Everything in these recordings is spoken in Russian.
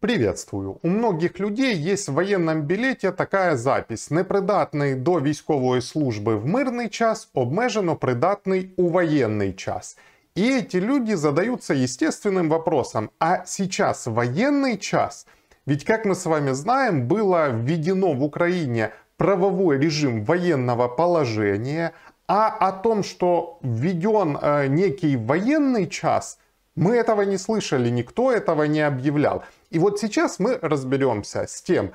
Приветствую. У многих людей есть в военном билете такая запись: непридатний до військової служби в мирний час, обмежено придатний у воєнний час. И эти люди задаются естественным вопросом, а сейчас военный час? Ведь, как мы с вами знаем, было введено в Украине правовой режим военного положения, а о том, что введен э, некий военный час – мы этого не слышали, никто этого не объявлял. И вот сейчас мы разберемся с тем,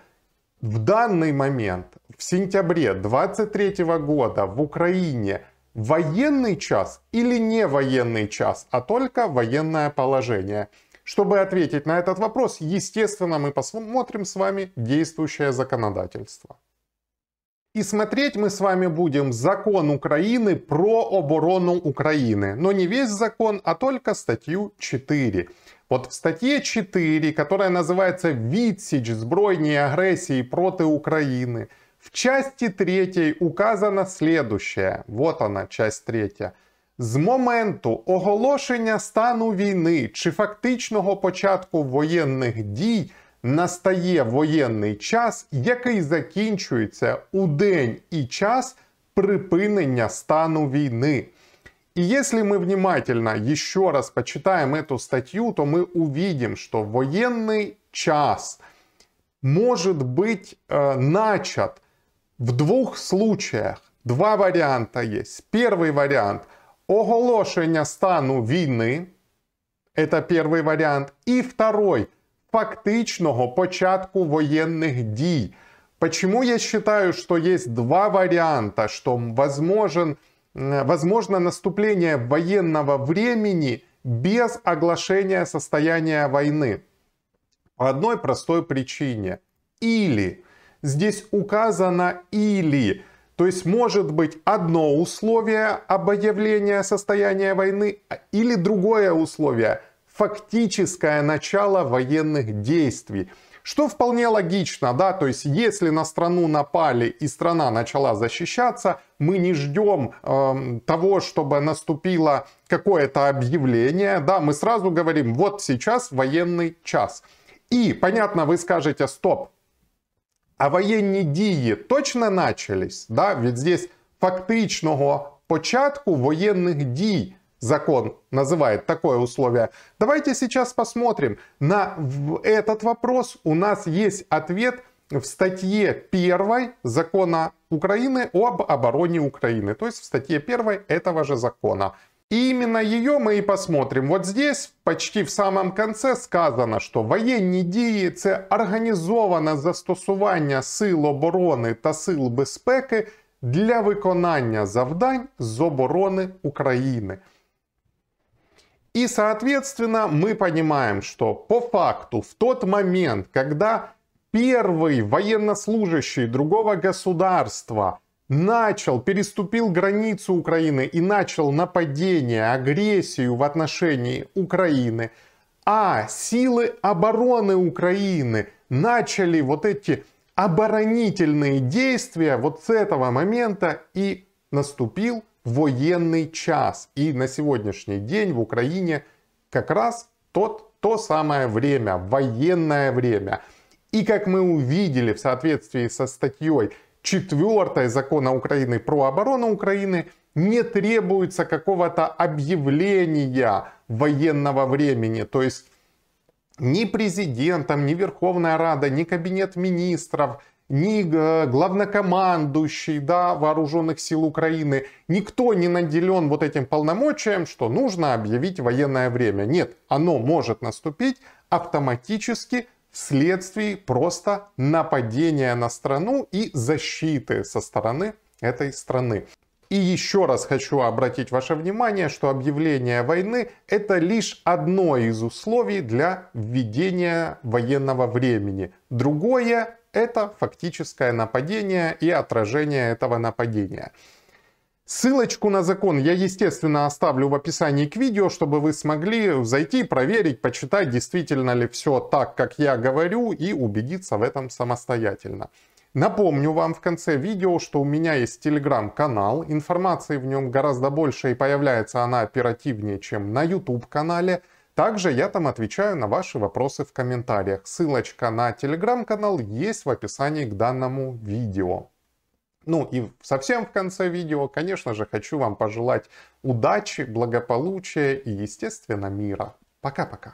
в данный момент, в сентябре 23 года в Украине военный час или не военный час, а только военное положение. Чтобы ответить на этот вопрос, естественно, мы посмотрим с вами действующее законодательство. И смотреть мы с вами будем закон Украины про оборону Украины. Но не весь закон, а только статью 4. Вот в статье 4, которая называется «Відсіч збройній агресії проти України, в части 3 указано следующее. Вот она, часть 3. З моменту оголошення стану війни чи фактичного початку воєнних дій – настає воєнний час, який закінчується у день і час припинення стану війны. И если мы внимательно еще раз почитаем эту статью, то мы увидим, что военный час может быть э, е, начат в двух случаях. Два варианта есть. Первый вариант – оголошение стану войны. Это первый вариант. И второй фактичного початку военных дій. Почему я считаю, что есть два варианта, что возможен, возможно наступление военного времени без оглашения состояния войны? По одной простой причине. Или. Здесь указано «или». То есть может быть одно условие объявления состояния войны а, или другое условие – фактическое начало военных действий. Что вполне логично, да, то есть если на страну напали и страна начала защищаться, мы не ждем э, того, чтобы наступило какое-то объявление, да, мы сразу говорим, вот сейчас военный час. И, понятно, вы скажете, стоп, а военные дії точно начались? Да? Ведь здесь фактичного початку военных действий закон называет такое условие. Давайте сейчас посмотрим. На этот вопрос у нас есть ответ в статье 1 закона Украины об обороне Украины. То есть в статье 1 этого же закона. И именно ее мы и посмотрим. Вот здесь почти в самом конце сказано, что военные дії це організоване застосування сил оборони та сил безпеки для виконання завдань з оборони України. И, соответственно, мы понимаем, что по факту в тот момент, когда первый военнослужащий другого государства начал, переступил границу Украины и начал нападение, агрессию в отношении Украины, а силы обороны Украины начали вот эти оборонительные действия вот с этого момента и наступил военный час. И на сегодняшний день в Украине как раз тот, то самое время, военное время. И как мы увидели в соответствии со статьей 4 закона Украины про оборону Украины, не требуется какого-то объявления военного времени. То есть ни президентом, ни Верховная Рада, ни Кабинет министров, ни главнокомандующий да, вооруженных сил Украины, никто не наделен вот этим полномочием, что нужно объявить военное время. Нет, оно может наступить автоматически вследствие просто нападения на страну и защиты со стороны этой страны. И еще раз хочу обратить ваше внимание, что объявление войны это лишь одно из условий для введения военного времени. Другое это фактическое нападение и отражение этого нападения. Ссылочку на закон я, естественно, оставлю в описании к видео, чтобы вы смогли зайти, проверить, почитать, действительно ли все так, как я говорю, и убедиться в этом самостоятельно. Напомню вам в конце видео, что у меня есть телеграм-канал, информации в нем гораздо больше и появляется она оперативнее, чем на YouTube-канале. Также я там отвечаю на ваши вопросы в комментариях. Ссылочка на телеграм-канал есть в описании к данному видео. Ну и совсем в конце видео, конечно же, хочу вам пожелать удачи, благополучия и, естественно, мира. Пока-пока.